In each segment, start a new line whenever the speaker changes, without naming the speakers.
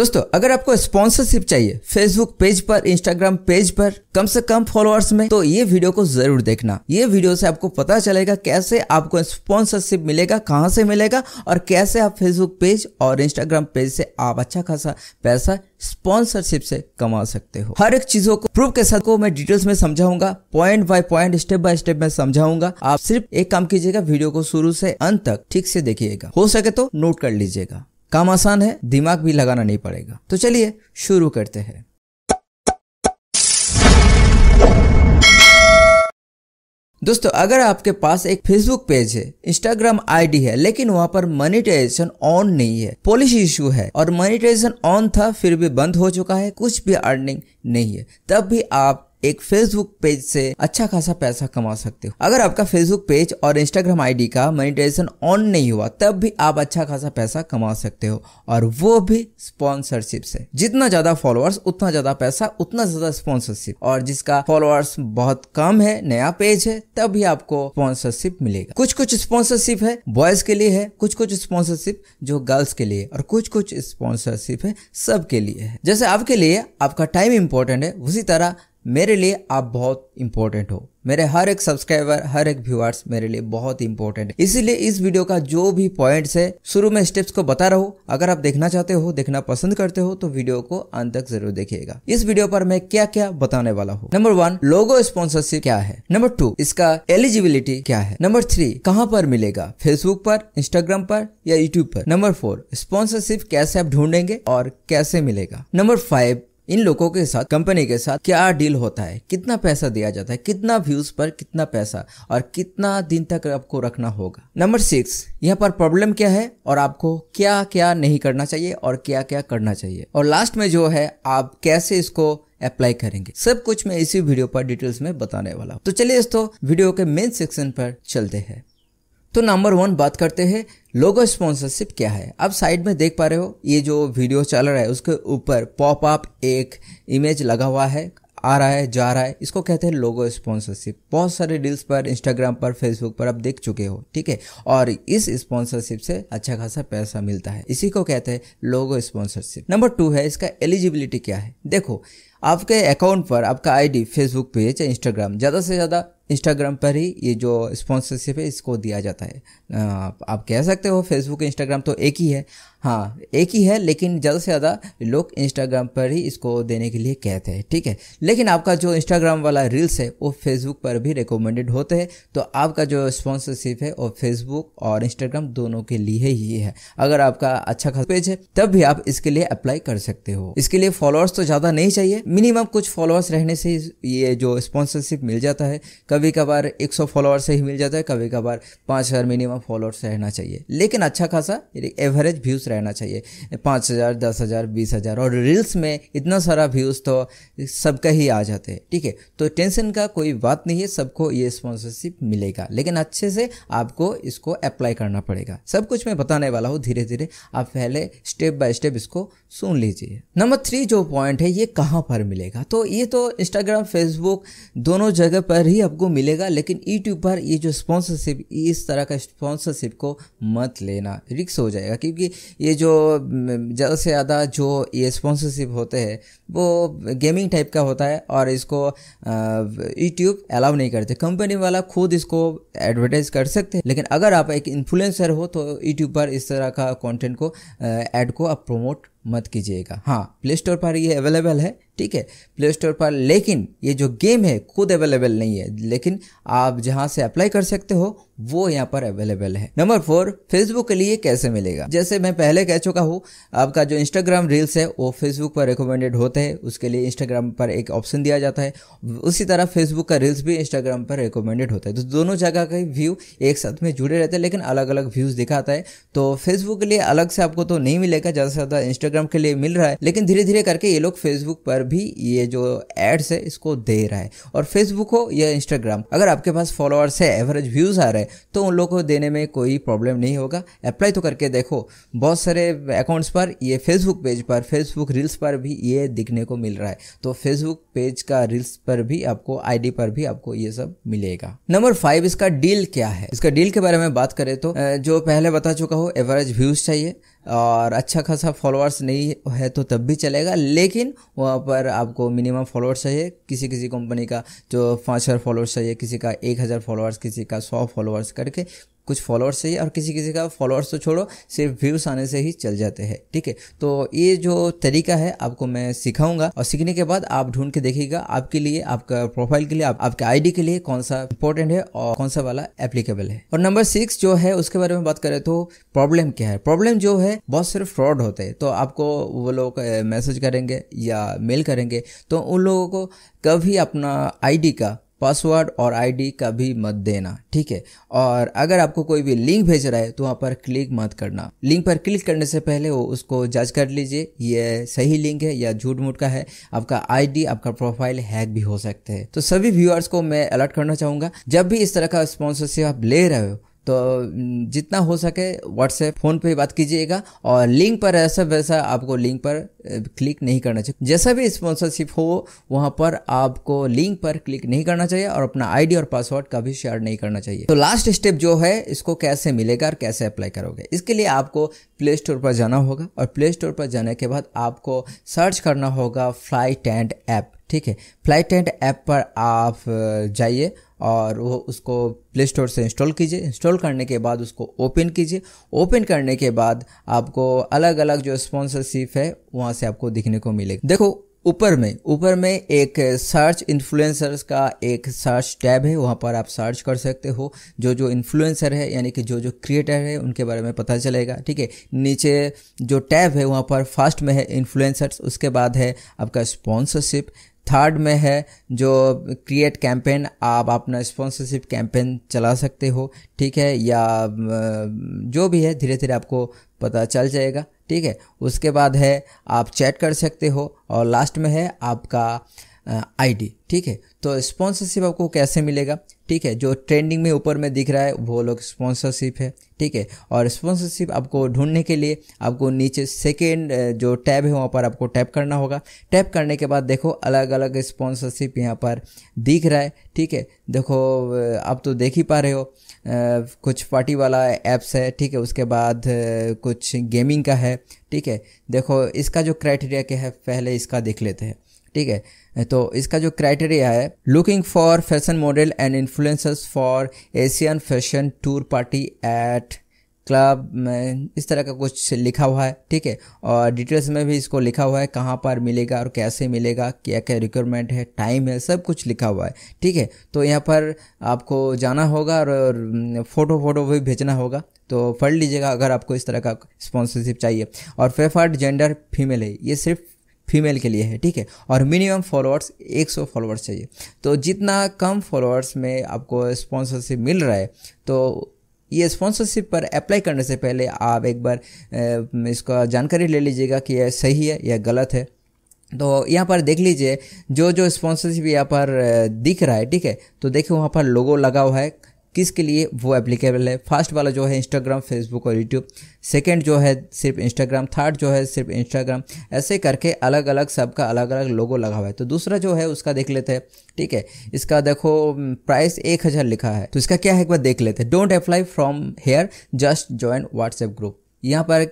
दोस्तों अगर आपको स्पॉन्सरशिप चाहिए फेसबुक पेज पर इंस्टाग्राम पेज पर कम से कम फॉलोअर्स में तो ये वीडियो को जरूर देखना ये वीडियो से आपको पता चलेगा कैसे आपको स्पॉन्सरशिप मिलेगा कहाँ से मिलेगा और कैसे आप फेसबुक पेज और इंस्टाग्राम पेज से आप अच्छा खासा पैसा स्पॉन्सरशिप से कमा सकते हो हर एक चीजों को प्रूफ के साथ को मैं डिटेल्स में समझाऊंगा point by point step by step में समझाऊंगा आप सिर्फ एक काम कीजिएगा वीडियो को शुरू से अंत तक ठीक से देखिएगा हो सके तो नोट कर लीजिएगा काम आसान है दिमाग भी लगाना नहीं पड़ेगा तो चलिए शुरू करते हैं दोस्तों अगर आपके पास एक फेसबुक पेज है इंस्टाग्राम आईडी है लेकिन वहाँ पर मोनिटाइजेशन ऑन नहीं है पॉलिसी इशू है और मोनिटाइजेशन ऑन था फिर भी बंद हो चुका है कुछ भी अर्निंग नहीं है तब भी आप एक फेसबुक पेज से अच्छा खासा पैसा कमा सकते हो अगर आपका फेसबुक पेज और इंस्टाग्राम आईडी का मोनिटाइजेशन ऑन नहीं हुआ तब भी आप अच्छा खासा पैसा कमा सकते हो और वो भी स्पॉन्सरशिप से जितना ज्यादा फॉलोअर्स उतना ज्यादा पैसा उतना ज्यादा स्पॉन्सरशिप और जिसका फॉलोअर्स बहुत कम है नया पेज है तब भी आपको स्पॉन्सरशिप मिलेगा कुछ कुछ स्पॉन्सरशिप है बॉयज के लिए है कुछ कुछ स्पॉन्सरशिप जो गर्ल्स के लिए और कुछ कुछ स्पॉन्सरशिप है सबके लिए है जैसे आपके लिए आपका टाइम इंपॉर्टेंट है उसी तरह मेरे लिए आप बहुत इंपॉर्टेंट हो मेरे हर एक सब्सक्राइबर हर एक व्यूअर्स मेरे लिए बहुत इंपॉर्टेंट है इसीलिए इस वीडियो का जो भी पॉइंट्स है शुरू में स्टेप्स को बता रहा हूँ अगर आप देखना चाहते हो देखना पसंद करते हो तो वीडियो को अंत तक जरूर देखिएगा इस वीडियो पर मैं क्या क्या बताने वाला हूँ नंबर वन लोगो स्पॉन्सरशिप क्या है नंबर टू इसका एलिजिबिलिटी क्या है नंबर थ्री कहाँ पर मिलेगा फेसबुक पर इंस्टाग्राम पर या यूट्यूब पर नंबर फोर स्पॉन्सरशिप कैसे आप ढूंढेंगे और कैसे मिलेगा नंबर फाइव इन लोगों के साथ कंपनी के साथ क्या डील होता है कितना पैसा दिया जाता है कितना व्यूज पर कितना पैसा और कितना दिन तक आपको रखना होगा नंबर सिक्स यहाँ पर प्रॉब्लम क्या है और आपको क्या क्या नहीं करना चाहिए और क्या क्या करना चाहिए और लास्ट में जो है आप कैसे इसको अप्लाई करेंगे सब कुछ मैं इसी वीडियो पर डिटेल्स में बताने वाला हूँ तो चलिए दोस्तों वीडियो के मेन सेक्शन पर चलते हैं तो नंबर वन बात करते हैं लोगो स्पॉन्सरशिप क्या है आप साइड में देख पा रहे हो ये जो वीडियो चल रहा है उसके ऊपर पॉप अप एक इमेज लगा हुआ है आ रहा है जा रहा है इसको कहते हैं लोगो स्पॉन्सरशिप बहुत सारे डील्स पर इंस्टाग्राम पर फेसबुक पर आप देख चुके हो ठीक है और इस स्पॉन्सरशिप से अच्छा खासा पैसा मिलता है इसी को कहते हैं लोगो स्पॉन्सरशिप नंबर टू है इसका एलिजिबिलिटी क्या है देखो आपके अकाउंट पर आपका आईडी फेसबुक पेज या इंस्टाग्राम ज़्यादा से ज़्यादा इंस्टाग्राम पर ही ये जो स्पॉन्सरशिप है इसको दिया जाता है आप कह सकते हो फेसबुक इंस्टाग्राम तो एक ही है हाँ एक ही है लेकिन ज़्यादा से ज़्यादा लोग इंस्टाग्राम पर ही इसको देने के लिए कहते हैं ठीक है लेकिन आपका जो इंस्टाग्राम वाला रील्स है वो फेसबुक पर भी रिकमेंडेड होते हैं तो आपका जो स्पॉन्सरशिप है वो फेसबुक और इंस्टाग्राम दोनों के लिए ही है अगर आपका अच्छा खास पेज है तब भी आप इसके लिए अप्लाई कर सकते हो इसके लिए फॉलोअर्स तो ज़्यादा नहीं चाहिए मिनिमम कुछ फॉलोअर्स रहने से ये जो स्पॉन्सरशिप मिल जाता है कभी कभी कभार 100 फॉलोअर से ही मिल जाता है कभी कभार हजार मिनिमम फॉलोअर्स रहना चाहिए लेकिन अच्छा खासा एवरेज व्यूज़ रहना चाहिए पाँच हज़ार दस हज़ार बीस हज़ार और रील्स में इतना सारा व्यूज़ तो सबका ही आ जाते हैं ठीक है तो टेंशन का कोई बात नहीं है सबको ये स्पॉन्सरशिप मिलेगा लेकिन अच्छे से आपको इसको अप्लाई करना पड़ेगा सब कुछ मैं बताने वाला हूँ धीरे धीरे आप पहले स्टेप बाय स्टेप इसको सुन लीजिए नंबर थ्री जो पॉइंट है ये कहाँ पर मिलेगा तो ये तो इंस्टाग्राम फेसबुक दोनों जगह पर ही आपको मिलेगा लेकिन यूट्यूब पर ये जो स्पॉन्सरशिप इस तरह का स्पॉन्सरशिप को मत लेना रिक्स हो जाएगा क्योंकि ये जो ज़्यादा से ज़्यादा जो ये स्पॉन्सरशिप होते हैं वो गेमिंग टाइप का होता है और इसको यूट्यूब अलाउ नहीं करते कंपनी वाला खुद इसको एडवर्टाइज कर सकते हैं लेकिन अगर आप एक इन्फ्लुएंसर हो तो यूट्यूब पर इस तरह का कॉन्टेंट को एड को आप प्रोमोट मत कीजिएगा हाँ प्ले स्टोर पर ये अवेलेबल है ठीक है प्ले स्टोर पर लेकिन ये जो गेम है खुद अवेलेबल नहीं है लेकिन आप जहाँ से अप्लाई कर सकते हो वो यहाँ पर अवेलेबल है नंबर फोर फेसबुक के लिए कैसे मिलेगा जैसे मैं पहले कह चुका हूँ आपका जो इंस्टाग्राम रील्स है वो फेसबुक पर रिकमेंडेड होते हैं उसके लिए इंस्टाग्राम पर एक ऑप्शन दिया जाता है उसी तरह फेसबुक का रील्स भी इंस्टाग्राम पर रिकमेंडेड होता है तो दोनों जगह का व्यू एक साथ में जुड़े रहते हैं लेकिन अलग अलग व्यूज दिखाता है तो फेसबुक के लिए अलग से आपको तो नहीं मिलेगा ज़्यादा से ज़्यादा इंस्टाग्राम के लिए मिल रहा है लेकिन धीरे धीरे करके ये लोग फेसबुक पर भी ये जो एड्स है इसको दे रहा है और फेसबुक हो या इंस्टाग्राम अगर आपके पास फॉलोअर्स है एवरेज व्यूज आ रहे हैं तो उन लोगों को देने में कोई प्रॉब्लम नहीं होगा अप्लाई तो करके देखो बहुत सारे अकाउंट्स पर ये फेसबुक पेज पर फेसबुक रील्स पर भी ये दिखने को मिल रहा है तो फेसबुक पेज का रील्स पर भी आपको आईडी पर भी आपको ये सब मिलेगा नंबर फाइव इसका डील क्या है इसका डील के बारे में बात करें तो जो पहले बता चुका हो एवरेज व्यूज चाहिए और अच्छा खासा फॉलोअर्स नहीं है तो तब भी चलेगा लेकिन वहाँ पर आपको मिनिमम फॉलोअर्स चाहिए किसी किसी कंपनी का जो पाँच हज़ार फॉलोअर्स चाहिए किसी का एक हज़ार फॉलोअर्स किसी का सौ फॉलोअर्स करके कुछ फॉलोअर्स चाहिए और किसी किसी का फॉलोअर्स तो छोड़ो सिर्फ व्यूज आने से ही चल जाते हैं ठीक है तो ये जो तरीका है आपको मैं सिखाऊंगा और सीखने के बाद आप ढूंढ के देखिएगा आपके लिए आपका प्रोफाइल के लिए आप, आपके आईडी के लिए कौन सा इंपॉर्टेंट है और कौन सा वाला एप्लीकेबल है और नंबर सिक्स जो है उसके बारे में बात करें तो प्रॉब्लम क्या है प्रॉब्लम जो है बहुत सारे फ्रॉड होते हैं तो आपको वो लोग मैसेज करेंगे या मेल करेंगे तो उन लोगों को कभी अपना आईडी का पासवर्ड और आईडी का भी मत देना ठीक है और अगर आपको कोई भी लिंक भेज रहा है तो वहाँ पर क्लिक मत करना लिंक पर क्लिक करने से पहले वो उसको जज कर लीजिए ये सही लिंक है या झूठ मूठ का है आपका आईडी आपका प्रोफाइल हैक भी हो सकते हैं तो सभी व्यूअर्स को मैं अलर्ट करना चाहूंगा जब भी इस तरह का स्पॉन्सरशिप आप ले रहे हो तो जितना हो सके व्हाट्सएप फ़ोन पे बात कीजिएगा और लिंक पर ऐसा वैसा आपको लिंक पर क्लिक नहीं करना चाहिए जैसा भी स्पॉन्सरशिप हो वहाँ पर आपको लिंक पर क्लिक नहीं करना चाहिए और अपना आईडी और पासवर्ड कभी शेयर नहीं करना चाहिए तो लास्ट स्टेप जो है इसको कैसे मिलेगा और कैसे अप्लाई करोगे इसके लिए आपको प्ले स्टोर पर जाना होगा और प्ले स्टोर पर जाने के बाद आपको सर्च करना होगा फ्लाई एंड ऐप ठीक है फ्लाई एंड ऐप पर आप जाइए और वो उसको प्ले स्टोर से इंस्टॉल कीजिए इंस्टॉल करने के बाद उसको ओपन कीजिए ओपन करने के बाद आपको अलग अलग जो स्पॉन्सरशिप है वहाँ से आपको दिखने को मिलेगा देखो ऊपर में ऊपर में एक सर्च इन्फ्लुएंसर्स का एक सर्च टैब है वहाँ पर आप सर्च कर सकते हो जो जो इन्फ्लुएंसर है यानी कि जो जो क्रिएटर है उनके बारे में पता चलेगा ठीक है नीचे जो टैब है वहाँ पर फर्स्ट में है इन्फ्लुएंसर्स उसके बाद है आपका स्पॉन्सरशिप थर्ड में है जो क्रिएट कैंपेन आप अपना स्पॉन्सरशिप कैंपेन चला सकते हो ठीक है या जो भी है धीरे धीरे आपको पता चल जाएगा ठीक है उसके बाद है आप चैट कर सकते हो और लास्ट में है आपका आईडी ठीक है तो स्पॉन्सरशिप आपको कैसे मिलेगा ठीक है जो ट्रेंडिंग में ऊपर में दिख रहा है वो लोग स्पॉन्सरशिप है ठीक है और स्पॉन्सरशिप आपको ढूंढने के लिए आपको नीचे सेकेंड जो टैब है वहाँ पर आपको टैप करना होगा टैप करने के बाद देखो अलग अलग स्पॉन्सरशिप यहाँ पर दिख रहा है ठीक है देखो आप तो देख ही पा रहे हो कुछ पार्टी वाला ऐप्स है ठीक है उसके बाद कुछ गेमिंग का है ठीक है देखो इसका जो क्राइटेरिया क्या है पहले इसका देख लेते हैं ठीक है तो इसका जो क्राइटेरिया है looking for fashion model and influencers for Asian fashion tour party at club में इस तरह का कुछ लिखा हुआ है ठीक है और डिटेल्स में भी इसको लिखा हुआ है कहाँ पर मिलेगा और कैसे मिलेगा क्या क्या रिक्वायरमेंट है टाइम है सब कुछ लिखा हुआ है ठीक है तो यहाँ पर आपको जाना होगा और फोटो फोटो भी भेजना होगा तो पढ़ लीजिएगा अगर आपको इस तरह का स्पॉन्सरशिप चाहिए और फेफर्ड जेंडर फीमेल है ये सिर्फ फीमेल के लिए है ठीक है और मिनिमम फॉलोअर्स 100 फॉलोअर्स चाहिए तो जितना कम फॉलोअर्स में आपको स्पॉन्सरशिप मिल रहा है तो ये स्पॉन्सरशिप पर अप्लाई करने से पहले आप एक बार इसका जानकारी ले लीजिएगा कि यह सही है या गलत है तो यहाँ पर देख लीजिए जो जो स्पॉन्सरशिप यहाँ पर दिख रहा है ठीक है तो देखिए वहाँ पर लोगो लगा हुआ है किसके लिए वो एप्लीकेबल है फर्स्ट वाला जो है इंस्टाग्राम फेसबुक और यूट्यूब सेकेंड जो है सिर्फ इंस्टाग्राम थर्ड जो है सिर्फ इंस्टाग्राम ऐसे करके अलग अलग सबका अलग अलग लोगो लगा हुआ है तो दूसरा जो है उसका देख लेते हैं ठीक है इसका देखो प्राइस एक हज़ार लिखा है तो इसका क्या है एक बार देख लेते हैं don't apply from here just join WhatsApp group यहाँ पर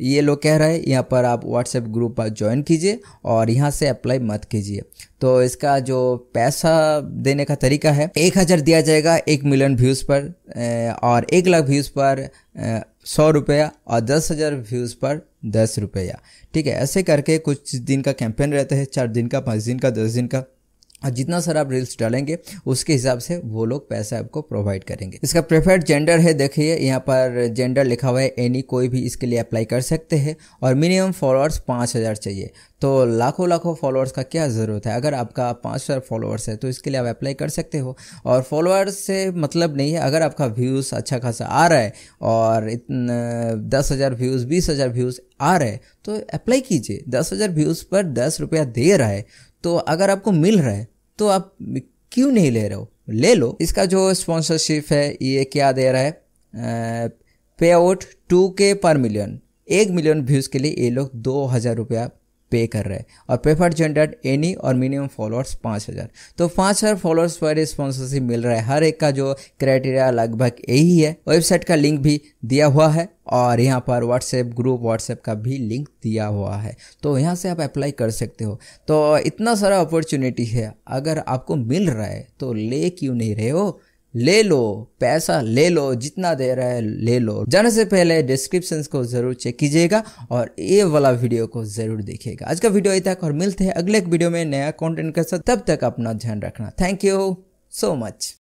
ये लोग कह रहे हैं यहाँ पर आप व्हाट्सएप ग्रुप ज्वाइन कीजिए और यहाँ से अप्लाई मत कीजिए तो इसका जो पैसा देने का तरीका है एक हज़ार दिया जाएगा एक मिलियन व्यूज़ पर और एक लाख व्यूज़ पर सौ रुपया और दस हज़ार व्यूज़ पर दस रुपया ठीक है ऐसे करके कुछ दिन का कैंपेन रहता है चार दिन का पाँच दिन का दस दिन का और जितना सर आप रील्स डालेंगे उसके हिसाब से वो लोग पैसा आपको प्रोवाइड करेंगे इसका प्रेफर्ड जेंडर है देखिए यहाँ पर जेंडर लिखा हुआ है एनी कोई भी इसके लिए अप्लाई कर सकते हैं और मिनिमम फॉलोअर्स पाँच हज़ार चाहिए तो लाखों लाखों फॉलोअर्स का क्या ज़रूरत है अगर आपका पाँच हज़ार फॉलोअर्स है तो इसके लिए आप अप्लाई कर सकते हो और फॉलोअर्स से मतलब नहीं है अगर आपका व्यूज़ अच्छा खासा आ रहा है और दस हज़ार व्यूज़ बीस हज़ार व्यूज़ आ रहा है तो अप्लाई कीजिए दस हज़ार व्यूज़ पर दस रुपया दे रहा है तो अगर आपको मिल रहा है तो आप क्यों नहीं ले रहे हो ले लो इसका जो स्पॉन्सरशिप है ये क्या दे रहा है पे आउट टू के पर मिलियन एक मिलियन व्यूज़ के लिए ये लोग दो हज़ार रुपया पे कर रहा है और प्रेफर जनरेट एनी और मिनिमम फॉलोअर्स पाँच हज़ार तो पाँच हज़ार फॉलोअर्स पर स्पॉन्सरशिप मिल रहा है हर एक का जो क्राइटेरिया लगभग यही है वेबसाइट का लिंक भी दिया हुआ है और यहाँ पर व्हाट्सएप ग्रुप व्हाट्सएप का भी लिंक दिया हुआ है तो यहाँ से आप अप्लाई कर सकते हो तो इतना सारा अपॉर्चुनिटी है अगर आपको मिल रहा है तो ले क्यों नहीं रहे हो ले लो पैसा ले लो जितना दे रहा है ले लो जाने से पहले डिस्क्रिप्शन को जरूर चेक कीजिएगा और ये वाला वीडियो को जरूर देखिएगा आज का वीडियो ये तक और मिलते हैं अगले एक वीडियो में नया कंटेंट के साथ तब तक अपना ध्यान रखना थैंक यू सो मच